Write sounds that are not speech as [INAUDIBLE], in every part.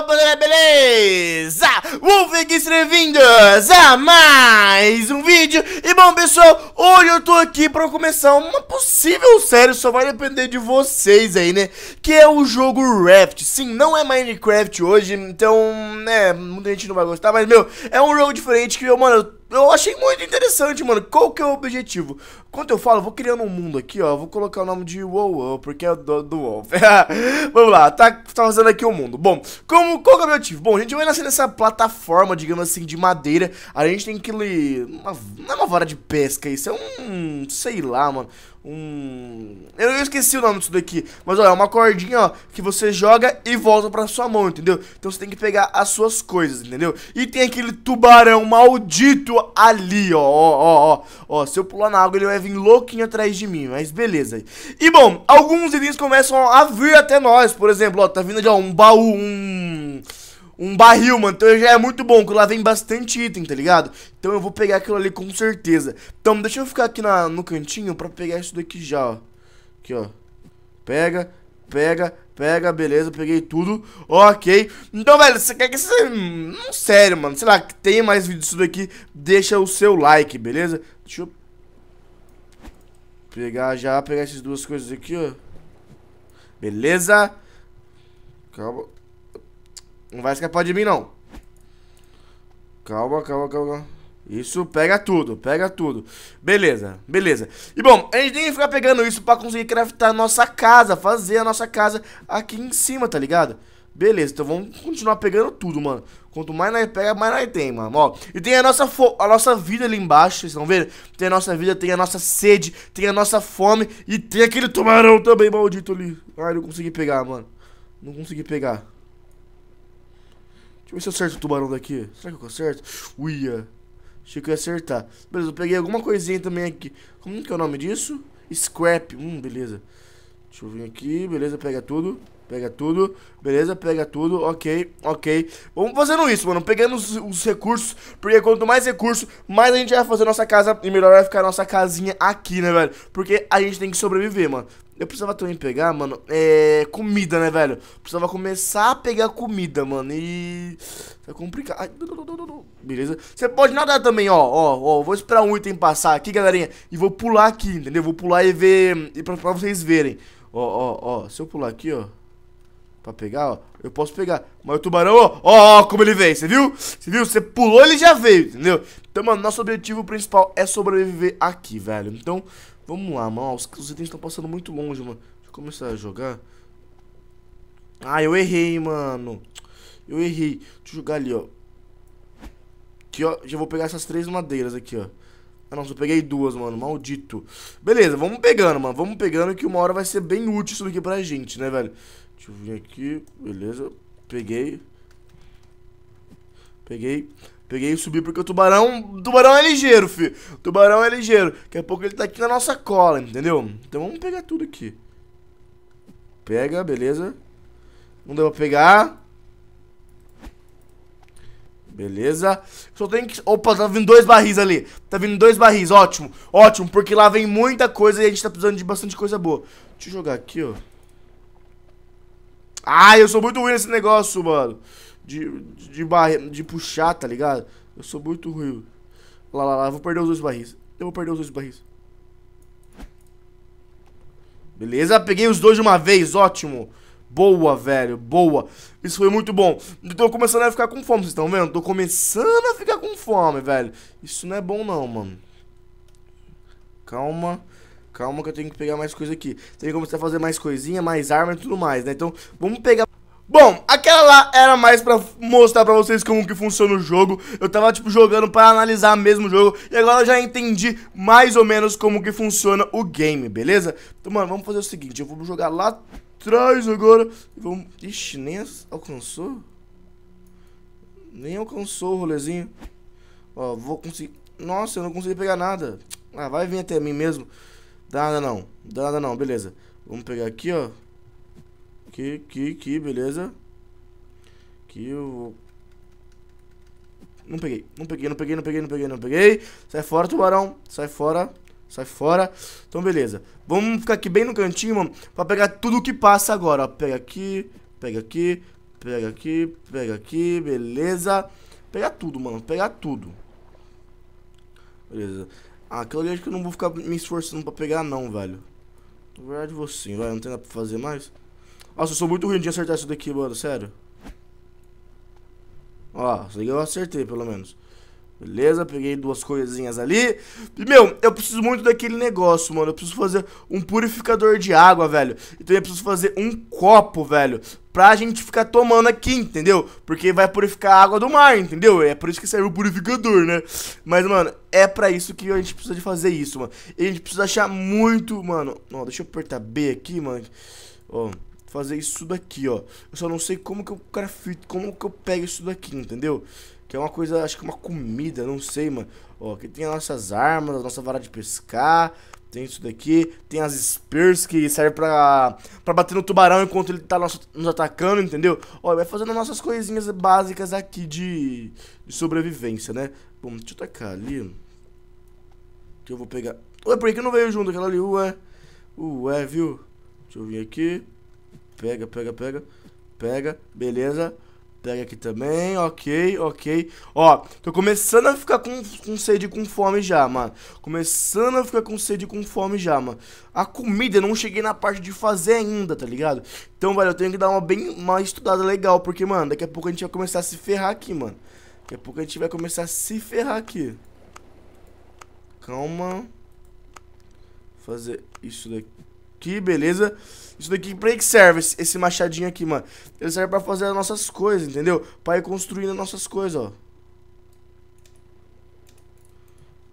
Opa, beleza? Wolfgang, bem-vindos a mais um vídeo E bom, pessoal, hoje eu tô aqui pra começar uma possível série Só vai depender de vocês aí, né? Que é o jogo Raft Sim, não é Minecraft hoje, então, né, muita gente não vai gostar Mas, meu, é um jogo diferente que, eu, mano, eu eu achei muito interessante, mano. Qual que é o objetivo? Quando eu falo, eu vou criando um mundo aqui, ó. Vou colocar o nome de WoW, porque é do, do WoW. [LAUGHS] Vamos lá, tá, tá fazendo aqui o um mundo. Bom, como, qual que é o objetivo? Bom, a gente vai nascer nessa plataforma, digamos assim, de madeira. A gente tem que ler... não é uma vara de pesca, isso é um... Sei lá, mano. Um eu esqueci o nome disso daqui. Mas, ó, é uma cordinha, ó, que você joga e volta pra sua mão, entendeu? Então você tem que pegar as suas coisas, entendeu? E tem aquele tubarão maldito ali, ó, ó, ó, ó. se eu pular na água, ele vai vir louquinho atrás de mim, mas beleza. E, bom, alguns itens começam a vir até nós. Por exemplo, ó, tá vindo já um baú, um um barril, mano. Então já é muito bom, que lá vem bastante item, tá ligado? Então eu vou pegar aquilo ali com certeza. Então deixa eu ficar aqui na, no cantinho pra pegar isso daqui já, ó. Aqui, ó. Pega, pega, pega, beleza, peguei tudo. Ok. Então, velho, você quer que você... Não, sério, mano. Sei lá, que tenha mais vídeos disso daqui, deixa o seu like, beleza? Deixa eu... Pegar já, pegar essas duas coisas aqui, ó. Beleza? Calma. Não vai escapar de mim, não. Calma, calma, calma, calma. Isso pega tudo, pega tudo. Beleza, beleza. E bom, a gente tem que ficar pegando isso pra conseguir craftar a nossa casa, fazer a nossa casa aqui em cima, tá ligado? Beleza, então vamos continuar pegando tudo, mano. Quanto mais nós pega, mais nós tem, mano. Ó, e tem a nossa, a nossa vida ali embaixo, vocês estão vendo? Tem a nossa vida, tem a nossa sede, tem a nossa fome e tem aquele tubarão também maldito ali. Ai, não consegui pegar, mano. Não consegui pegar. Deixa eu ver se eu acerto o tubarão daqui. Será que eu acerto? Uia. Achei que eu ia acertar. Beleza, eu peguei alguma coisinha também aqui. Como que é o nome disso? Scrap. Hum, beleza. Deixa eu vir aqui. Beleza, pega tudo. Pega tudo. Beleza, pega tudo. Ok, ok. Vamos fazendo isso, mano. Pegando os, os recursos. Porque quanto mais recursos mais a gente vai fazer nossa casa. E melhor vai ficar nossa casinha aqui, né, velho? Porque a gente tem que sobreviver, mano. Eu precisava também pegar, mano, é. Comida, né, velho? Precisava começar a pegar comida, mano. E. Tá complicado. beleza. Você pode nadar também, ó. Ó, ó. Vou esperar um item passar aqui, galerinha. E vou pular aqui, entendeu? Vou pular e ver. E pra, pra vocês verem. Ó, ó, ó. Se eu pular aqui, ó. Pra pegar, ó. Eu posso pegar. Mas o tubarão, ó, ó, ó como ele veio. Você viu? Você viu? Você pulou, ele já veio, entendeu? Então, mano, nosso objetivo principal é sobreviver aqui, velho. Então, Vamos lá, mano. Os, os itens estão passando muito longe, mano. Deixa eu começar a jogar. Ah, eu errei, mano. Eu errei. Deixa eu jogar ali, ó. Aqui, ó. Já vou pegar essas três madeiras aqui, ó. Ah, não, só peguei duas, mano. Maldito. Beleza, vamos pegando, mano. Vamos pegando que uma hora vai ser bem útil isso aqui pra gente, né, velho? Deixa eu vir aqui. Beleza. Peguei. Peguei. Peguei e subi porque o tubarão. tubarão é ligeiro, filho. O tubarão é ligeiro. Daqui a pouco ele tá aqui na nossa cola, entendeu? Então vamos pegar tudo aqui. Pega, beleza. Não deu pra pegar. Beleza. Só tem que. Opa, tá vindo dois barris ali. Tá vindo dois barris, ótimo. Ótimo, porque lá vem muita coisa e a gente tá precisando de bastante coisa boa. Deixa eu jogar aqui, ó. ai eu sou muito ruim nesse negócio, mano de, de, barre, de puxar, tá ligado? Eu sou muito ruim. Lá, lá, lá, vou perder os dois barris. Eu vou perder os dois barris. Beleza, peguei os dois de uma vez, ótimo. Boa, velho, boa. Isso foi muito bom. Então, eu tô começando a ficar com fome, vocês estão vendo? Tô começando a ficar com fome, velho. Isso não é bom não, mano. Calma. Calma que eu tenho que pegar mais coisa aqui. Tenho que começar a fazer mais coisinha, mais arma e tudo mais, né? Então, vamos pegar... Bom, aquela lá era mais pra mostrar pra vocês como que funciona o jogo Eu tava, tipo, jogando pra analisar mesmo o jogo E agora eu já entendi mais ou menos como que funciona o game, beleza? Então, mano, vamos fazer o seguinte Eu vou jogar lá atrás agora vamos... Ixi, nem alcançou? Nem alcançou o rolezinho Ó, vou conseguir... Nossa, eu não consegui pegar nada Ah, vai vir até mim mesmo Dá nada não, dá nada não, beleza Vamos pegar aqui, ó que, que, que, beleza. Que eu vou... Não peguei, não peguei, não peguei, não peguei, não peguei, não peguei. Sai fora, tubarão. Sai fora, sai fora. Então, beleza. Vamos ficar aqui bem no cantinho, mano, pra pegar tudo que passa agora. Ó, pega aqui, pega aqui, pega aqui, pega aqui, beleza. Pegar tudo, mano, pegar tudo. Beleza. Ah, aquela ali acho que eu não vou ficar me esforçando pra pegar, não, velho. Na verdade, vou sim, vai, não tem nada pra fazer mais. Nossa, eu sou muito ruim de acertar isso daqui, mano, sério. Ó, isso daqui eu acertei, pelo menos. Beleza, peguei duas coisinhas ali. E, meu, eu preciso muito daquele negócio, mano. Eu preciso fazer um purificador de água, velho. Então eu preciso fazer um copo, velho. Pra gente ficar tomando aqui, entendeu? Porque vai purificar a água do mar, entendeu? É por isso que serve o purificador, né? Mas, mano, é pra isso que a gente precisa de fazer isso, mano. E a gente precisa achar muito, mano... Ó, deixa eu apertar B aqui, mano. Ó fazer isso daqui, ó. Eu só não sei como que eu grafito, como que eu pego isso daqui, entendeu? Que é uma coisa, acho que uma comida, não sei, mano. Ó, aqui tem as nossas armas, a nossa vara de pescar. Tem isso daqui. Tem as spears que servem pra, pra bater no tubarão enquanto ele tá nos, nos atacando, entendeu? Ó, vai fazendo nossas coisinhas básicas aqui de, de sobrevivência, né? Bom, deixa eu tacar ali. Que eu vou pegar. Ué, por que não veio junto aquela ali? Ué, ué, viu? Deixa eu vir aqui. Pega, pega, pega. Pega, beleza. Pega aqui também, ok, ok. Ó, tô começando a ficar com, com sede e com fome já, mano. Começando a ficar com sede e com fome já, mano. A comida, eu não cheguei na parte de fazer ainda, tá ligado? Então, velho, eu tenho que dar uma bem uma estudada legal, porque, mano, daqui a pouco a gente vai começar a se ferrar aqui, mano. Daqui a pouco a gente vai começar a se ferrar aqui. Calma. Fazer isso daqui. Que beleza. Isso daqui pra que serve esse, machadinho aqui, mano? Ele serve pra fazer as nossas coisas, entendeu? Pra ir construindo as nossas coisas, ó.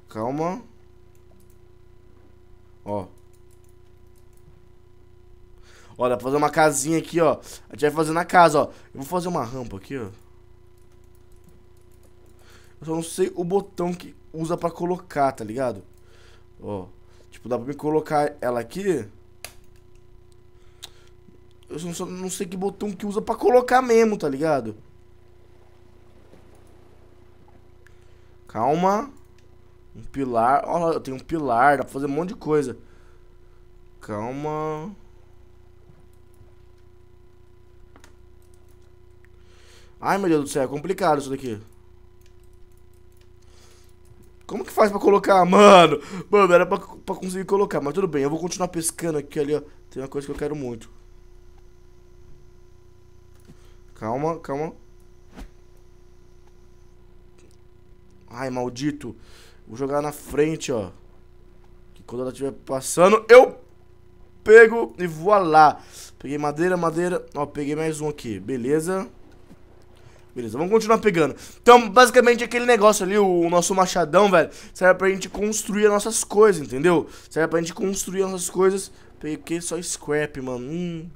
Calma. Ó. Ó, dá pra fazer uma casinha aqui, ó. A gente vai fazer na casa, ó. Eu vou fazer uma rampa aqui, ó. Eu só não sei o botão que usa pra colocar, tá ligado? Ó. Tipo, dá pra me colocar ela aqui... Eu só não sei que botão que usa pra colocar mesmo, tá ligado? Calma. Um pilar. Olha lá, eu tenho um pilar. Dá pra fazer um monte de coisa. Calma. Ai, meu Deus do céu. É complicado isso daqui. Como que faz pra colocar? Mano, mano, era pra, pra conseguir colocar. Mas tudo bem, eu vou continuar pescando aqui ali, ó. Tem uma coisa que eu quero muito. Calma, calma. Ai, maldito. Vou jogar na frente, ó. Que quando ela estiver passando, eu pego e voa lá. Peguei madeira, madeira. Ó, peguei mais um aqui. Beleza. Beleza, vamos continuar pegando. Então, basicamente, aquele negócio ali, o, o nosso machadão, velho, serve pra gente construir as nossas coisas, entendeu? Serve pra gente construir as nossas coisas. Peguei só scrap, mano. Hum...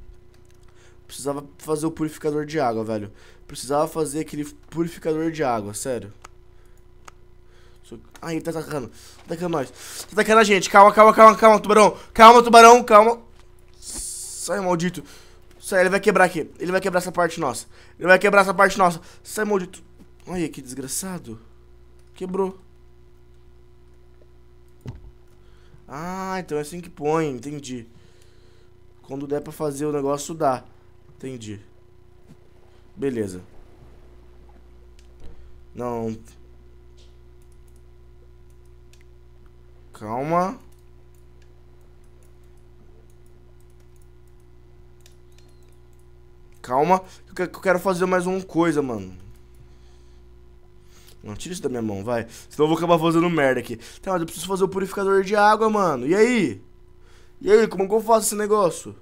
Precisava fazer o purificador de água, velho. Precisava fazer aquele purificador de água, sério. Ai, ele tá atacando. Tá atacando nós. Tá atacando a gente. Calma, calma, calma, calma, tubarão. Calma, tubarão, calma. Sai, maldito. Sai, ele vai quebrar aqui. Ele vai quebrar essa parte nossa. Ele vai quebrar essa parte nossa. Sai, maldito. Olha que desgraçado. Quebrou. Ah, então é assim que põe, entendi. Quando der pra fazer o negócio, dá. Entendi. Beleza. Não. Calma. Calma, que eu quero fazer mais uma coisa, mano. Não, tira isso da minha mão, vai. Senão eu vou acabar fazendo merda aqui. Tá, mas eu preciso fazer o purificador de água, mano. E aí? E aí, como que eu faço esse negócio?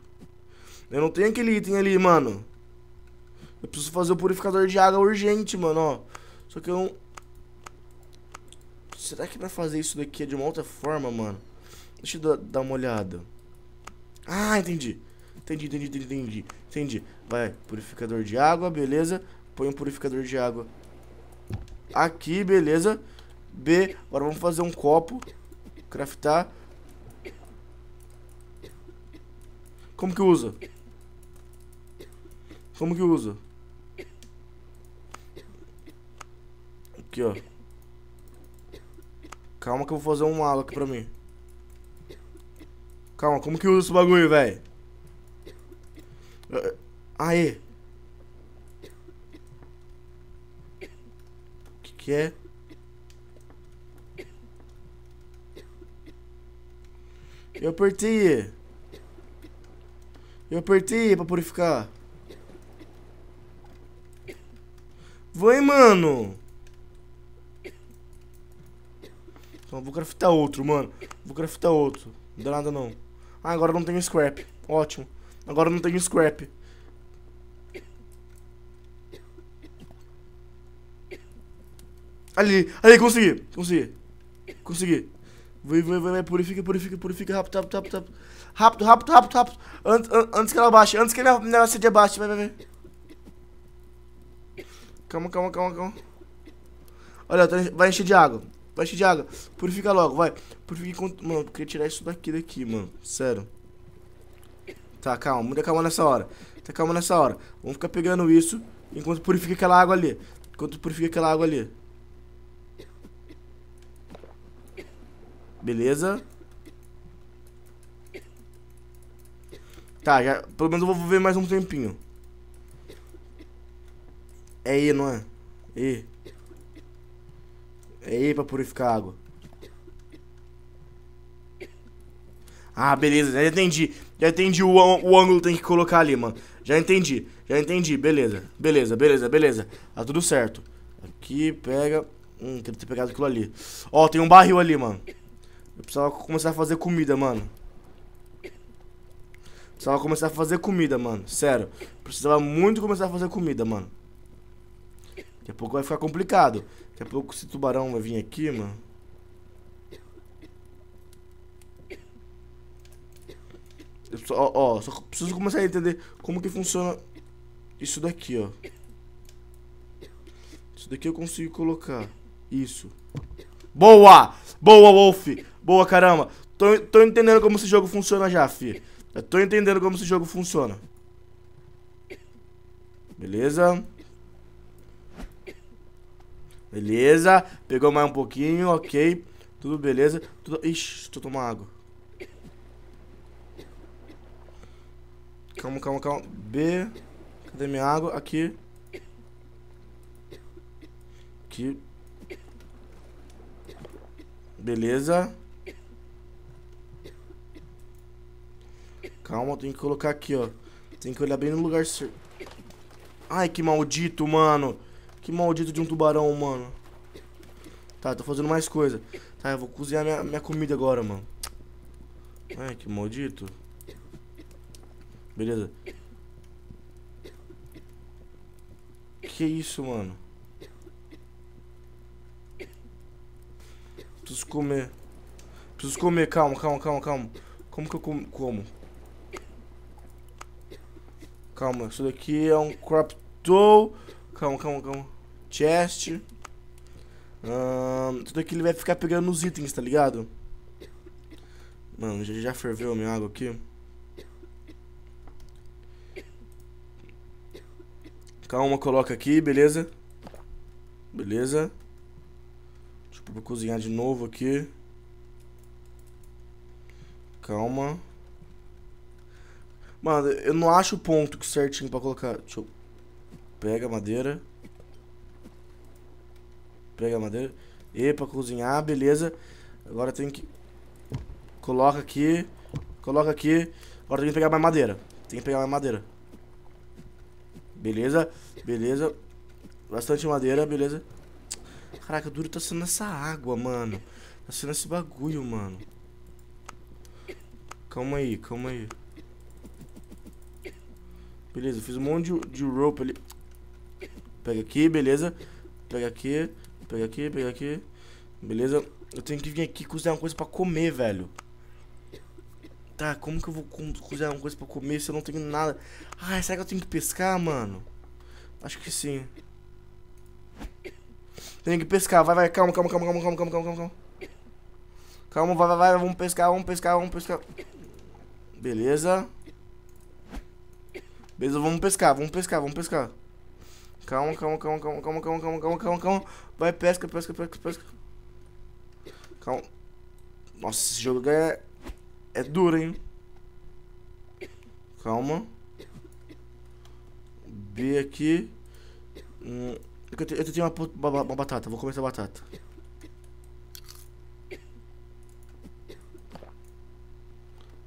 Eu não tenho aquele item ali, mano. Eu preciso fazer o purificador de água urgente, mano, ó. Só que eu... Será que pra fazer isso daqui é de uma outra forma, mano? Deixa eu dar uma olhada. Ah, entendi. Entendi, entendi, entendi, entendi. Entendi. Vai, purificador de água, beleza. Põe um purificador de água aqui, beleza. B, agora vamos fazer um copo. Craftar. Como que usa? Como que usa? Aqui, ó. Calma que eu vou fazer um ala aqui pra mim. Calma, como que usa esse bagulho, velho? Aê. O que que é? Eu apertei. Eu apertei pra purificar. Vai, mano. Então, vou craftar outro, mano. Vou craftar outro. Não dá nada, não. Ah, agora não tenho scrap. Ótimo. Agora não tenho scrap. Ali, ali, consegui. Consegui. Consegui. Vai, vai, vai, vai. Purifica, purifica, purifica. Rápido, rápido, rápido, rápido. Rápido, rápido, rápido, rápido. Antes, antes que ela baixe. Antes que minha, minha sede abaixe. Vai, vai, vai. Calma, calma, calma, calma. Olha, tá, vai encher de água. Vai encher de água. Purifica logo, vai. Purifica enquanto... Mano, eu queria tirar isso daqui daqui, mano. Sério. Tá, calma. Muita calma nessa hora. Tá calma nessa hora. Vamos ficar pegando isso enquanto purifica aquela água ali. Enquanto purifica aquela água ali. Beleza. Tá, já... Pelo menos eu vou ver mais um tempinho. É aí, não é? E. É aí pra purificar a água. Ah, beleza, já entendi. Já entendi o, o ângulo tem que colocar ali, mano. Já entendi, já entendi, beleza. Beleza, beleza, beleza. Tá tudo certo. Aqui, pega... Hum, queria ter pegado aquilo ali. Ó, tem um barril ali, mano. Eu precisava começar a fazer comida, mano. Precisava começar a fazer comida, mano. Sério. Precisava muito começar a fazer comida, mano. Daqui a pouco vai ficar complicado. Daqui a pouco esse tubarão vai vir aqui, mano. Eu só, ó, ó, só preciso começar a entender como que funciona isso daqui, ó. Isso daqui eu consigo colocar. Isso. Boa! Boa, Wolf! Boa, caramba! Tô, tô entendendo como esse jogo funciona já, fi. Eu tô entendendo como esse jogo funciona. Beleza? Beleza. Pegou mais um pouquinho, ok. Tudo beleza. Tudo... Ixi, tô tomando água. Calma, calma, calma. B. Cadê minha água? Aqui. Aqui. Beleza. Calma, tem que colocar aqui, ó. Tem que olhar bem no lugar certo. Ai, que maldito, mano. Que maldito de um tubarão, mano. Tá, tô fazendo mais coisa. Tá, eu vou cozinhar minha, minha comida agora, mano. Ai, que maldito. Beleza. Que isso, mano? Preciso comer. Preciso comer, calma, calma, calma, calma. Como que eu como? como? Calma, isso daqui é um crop tool. Calma, calma, calma chest. tudo aqui ele vai ficar pegando os itens, tá ligado? Mano, já, já ferveu minha água aqui. Calma, coloca aqui, beleza? Beleza. Deixa eu cozinhar de novo aqui. Calma. Mano, eu não acho o ponto certinho pra colocar. Deixa eu... Pega a madeira. Pega a é madeira. E pra cozinhar, beleza. Agora tem que... Coloca aqui. Coloca aqui. Agora tem que pegar mais madeira. Tem que pegar mais madeira. Beleza, beleza. Bastante madeira, beleza. Caraca, duro tá sendo essa água, mano. Tá sendo esse bagulho, mano. Calma aí, calma aí. Beleza, fiz um monte de, de rope ali. Pega aqui, beleza. Pega aqui. Pega aqui, pega aqui. Beleza? Eu tenho que vir aqui cozinhar uma coisa pra comer, velho. Tá, como que eu vou cozinhar uma coisa pra comer se eu não tenho nada? Ai, será que eu tenho que pescar, mano? Acho que sim. Tenho que pescar, vai, vai, calma, calma, calma, calma, calma, calma, calma, calma. Calma, vai, vai, vai, vamos pescar, vamos pescar, vamos pescar. Beleza. Beleza, vamos pescar, vamos pescar, vamos pescar. Calma, calma, calma, calma, calma, calma, calma, calma, calma, calma. Vai, pesca, pesca, pesca, pesca. Calma. Nossa, esse jogo é... É duro, hein? Calma. B aqui. Hum, é eu, tenho, uma, uma, uma batata, vou comer essa batata.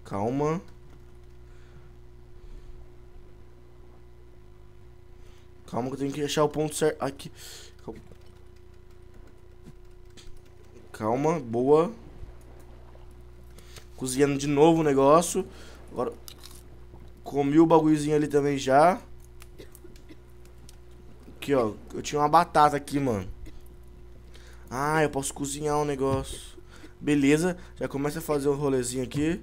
Calma. Calma que eu tenho que achar o ponto certo. Aqui. Calma. boa. Cozinhando de novo o negócio. Agora. Comi o bagulhozinho ali também já. Aqui, ó. Eu tinha uma batata aqui, mano. Ah, eu posso cozinhar um negócio. Beleza, já começa a fazer um rolezinho aqui.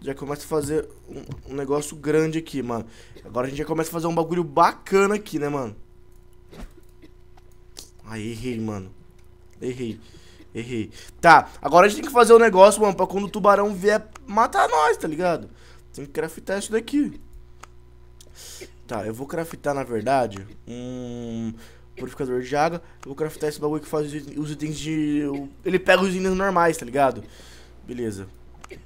Já começa a fazer um, um, negócio grande aqui, mano. Agora a gente já começa a fazer um bagulho bacana aqui, né, mano? Aí, errei, mano. Errei. Errei. Tá, agora a gente tem que fazer um negócio, mano, pra quando o tubarão vier matar nós, tá ligado? Tem que craftar isso daqui. Tá, eu vou craftar, na verdade, um purificador de água. Eu vou craftar esse bagulho que faz os itens de... Ele pega os itens normais, tá ligado? Beleza.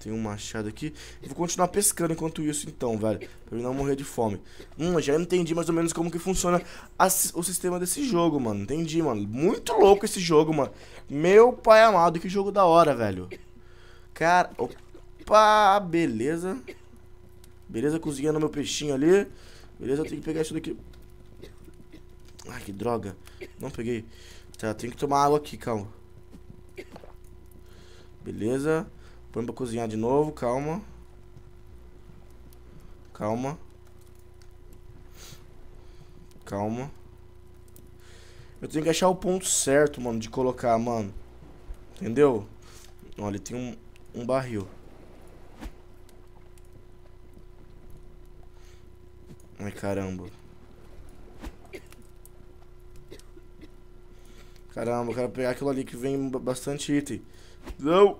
Tem um machado aqui. vou continuar pescando enquanto isso, então, velho. Pra não morrer de fome. Hum, já entendi mais ou menos como que funciona a, o sistema desse jogo, mano. Entendi, mano. Muito louco esse jogo, mano. Meu pai amado, que jogo da hora, velho. Cara, opa, beleza. Beleza, cozinhando meu peixinho ali. Beleza, eu tenho que pegar isso daqui. Ai, ah, que droga. Não peguei. Tá, tem que tomar água aqui, calma. Beleza. Põe pra cozinhar de novo, calma. Calma. Calma. Eu tenho que achar o ponto certo, mano, de colocar, mano. Entendeu? Olha, tem um, um barril. Ai, caramba. Caramba, eu quero pegar aquilo ali que vem bastante item. Não!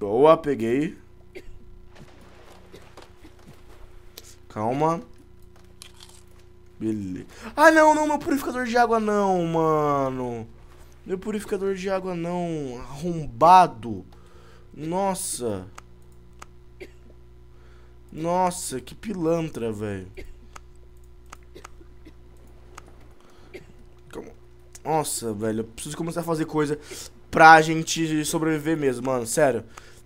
Boa, peguei. Calma. Beleza. Ah, não, não, meu purificador de água não, mano. Meu purificador de água não. Arrombado. Nossa. Nossa, que pilantra, velho. Nossa, velho, eu preciso começar a fazer coisa pra gente sobreviver mesmo, mano, sério.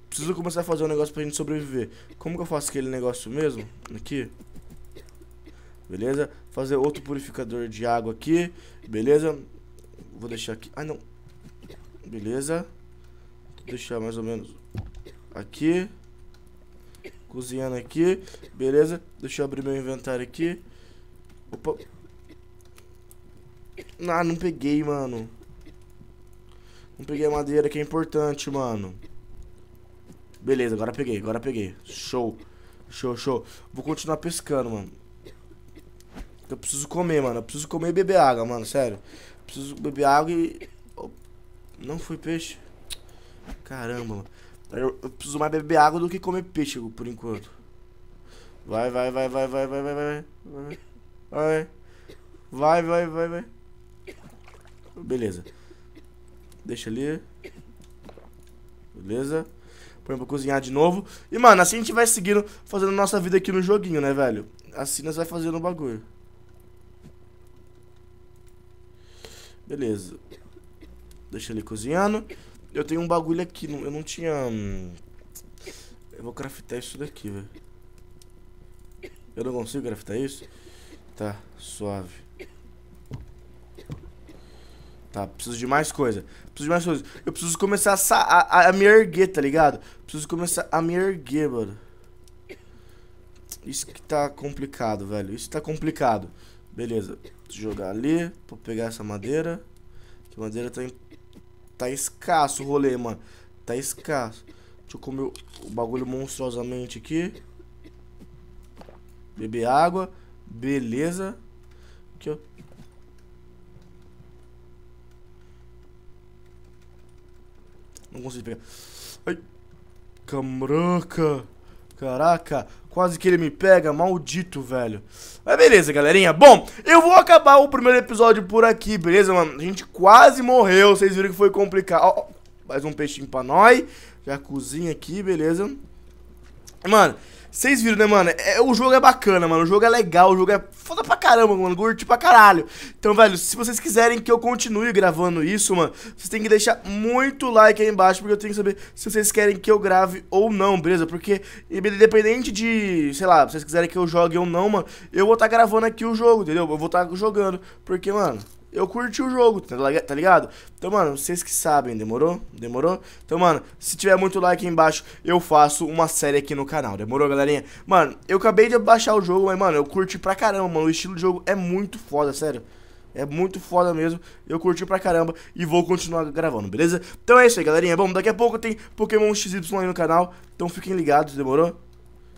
Preciso começar a fazer um negócio pra gente sobreviver. Como que eu faço aquele negócio mesmo? Aqui. Beleza? Fazer outro purificador de água aqui. Beleza? Vou deixar aqui. Ah, não. Beleza. Vou deixar mais ou menos aqui. Cozinhando aqui. Beleza? Deixa eu abrir meu inventário aqui. Opa. Ah, não peguei, mano. Não peguei a madeira, que é importante, mano. Beleza, agora peguei, agora peguei. Show. Show, show. Vou continuar pescando, mano. Eu preciso comer, mano. Eu preciso comer e beber água, mano. Sério. Eu preciso beber água e... não foi peixe. Caramba, mano. Eu, eu, preciso mais beber água do que comer peixe, por enquanto. Vai, vai, vai, vai, vai, vai, vai, vai. Vai, vai, vai, vai. vai. Beleza. Deixa ali. Beleza. Põe pra cozinhar de novo. E, mano, assim a gente vai seguindo, fazendo nossa vida aqui no joguinho, né, velho? Assim nós vai fazendo o bagulho. Beleza. Deixa ele cozinhando. Eu tenho um bagulho aqui, eu não tinha... Hum, eu vou craftar isso daqui, velho. Eu não consigo craftar isso? Tá, suave tá? Preciso de mais coisa. Preciso de mais coisa. Eu preciso começar a, a, a me erguer, tá ligado? Preciso começar a me erguer, mano. Isso que tá complicado, velho. Isso tá complicado. Beleza. Jogar ali. Vou pegar essa madeira. Que madeira tá, em... tá escasso o rolê, mano. Tá escasso. Deixa eu comer o bagulho monstruosamente aqui. Beber água. Beleza. Aqui, ó. não consigo pegar. Ai. Camaraca. Caraca, quase que ele me pega, maldito, velho. Mas beleza, galerinha. Bom, eu vou acabar o primeiro episódio por aqui, beleza, mano? A gente quase morreu, vocês viram que foi complicado. Ó, mais um peixinho pra nós. Já cozinha aqui, beleza. Mano, vocês viram, né, mano? É, o jogo é bacana, mano. O jogo é legal, o jogo é foda pra caramba, mano. Curti pra caralho. Então, velho, se vocês quiserem que eu continue gravando isso, mano, vocês têm que deixar muito like aí embaixo, porque eu tenho que saber se vocês querem que eu grave ou não, beleza? Porque, independente de, sei lá, se vocês quiserem que eu jogue ou não, mano, eu vou estar tá gravando aqui o jogo, entendeu? Eu vou estar tá jogando. Porque, mano eu curti o jogo, tá, tá ligado? Então, mano, vocês que sabem, demorou? Demorou? Então, mano, se tiver muito like aí embaixo, eu faço uma série aqui no canal, demorou, galerinha? Mano, eu acabei de baixar o jogo, mas, mano, eu curti pra caramba, mano. O estilo de jogo é muito foda, sério. É muito foda mesmo, eu curti pra caramba e vou continuar gravando, beleza? Então é isso aí, galerinha. Bom, daqui a pouco tem Pokémon XY aí no canal, então fiquem ligados, demorou?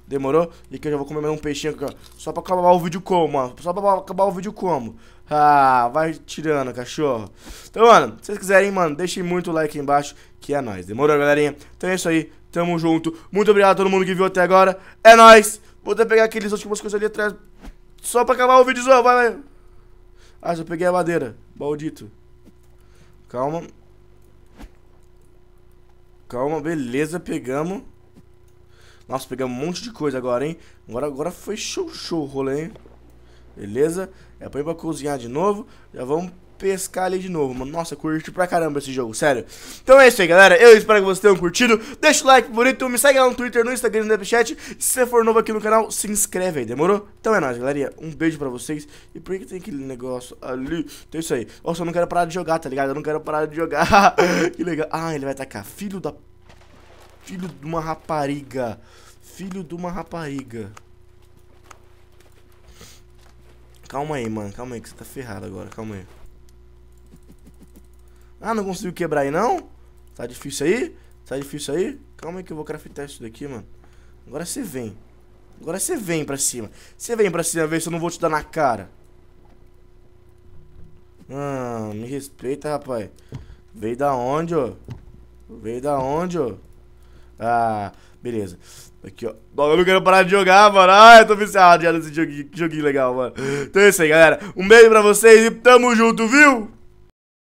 Demorou? E aqui eu já vou comer mais um peixinho aqui, ó. Só pra acabar o vídeo como, mano. Só pra acabar o vídeo como. Ah, vai tirando, cachorro. Então, mano, se vocês quiserem, mano, deixem muito like aí embaixo, que é nóis. Demorou, galerinha? Então é isso aí, tamo junto. Muito obrigado a todo mundo que viu até agora. É nóis! Vou até pegar aqueles últimos coisas ali atrás. Só pra acabar o vídeo, só, vai, vai. Ah, já peguei a madeira. Maldito. Calma. Calma, beleza, pegamos. Nossa, pegamos um monte de coisa agora, hein? Agora, agora foi show, show o rolê, hein? Beleza? É pra ir pra cozinhar de novo. Já vamos pescar ali de novo, mano. Nossa, curti pra caramba esse jogo, sério. Então é isso aí, galera. Eu espero que vocês tenham curtido. Deixa o like bonito, me segue lá no Twitter, no Instagram, no Snapchat. Se você for novo aqui no canal, se inscreve aí, demorou? Então é nóis, galerinha. Um beijo pra vocês. E por que tem aquele negócio ali? Então é isso aí. Nossa, eu não quero parar de jogar, tá ligado? Eu não quero parar de jogar. [LAUGHS] que legal. Ah, ele vai atacar. Filho da... Filho de uma rapariga. Filho de uma rapariga. Calma aí, mano. Calma aí que você tá ferrado agora. Calma aí. Ah, não conseguiu quebrar aí, não? Tá difícil aí? Tá difícil aí? Calma aí que eu vou craftar isso daqui, mano. Agora você vem. Agora você vem pra cima. Você vem pra cima, ver se eu não vou te dar na cara. Ah, me respeita, rapaz. Veio da onde, ó? Veio da onde, ó? Ah, beleza. Aqui, ó. Eu não quero parar de jogar, mano. Ai, eu tô viciado já nesse joguinho, que joguinho legal, mano. Então é isso aí, galera. Um beijo pra vocês e tamo junto, viu?